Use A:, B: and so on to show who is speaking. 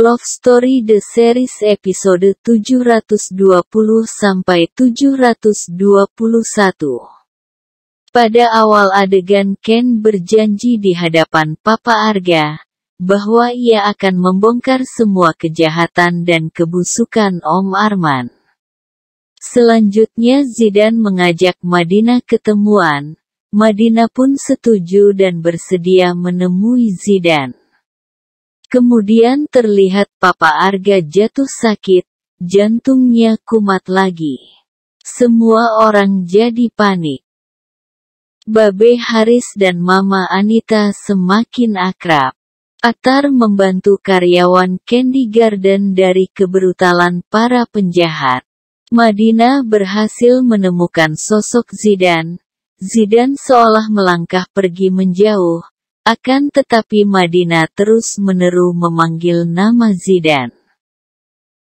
A: Love Story The Series episode 720 sampai 721. Pada awal adegan Ken berjanji di hadapan Papa Arga bahwa ia akan membongkar semua kejahatan dan kebusukan Om Arman. Selanjutnya Zidan mengajak Madina ketemuan. Madina pun setuju dan bersedia menemui Zidan. Kemudian terlihat Papa Arga jatuh sakit, jantungnya kumat lagi. Semua orang jadi panik. Babe Haris dan Mama Anita semakin akrab. Atar membantu karyawan Candy Garden dari kebrutalan para penjahat. Madina berhasil menemukan sosok Zidan. Zidan seolah melangkah pergi menjauh, akan tetapi Madinah terus meneru memanggil nama Zidane.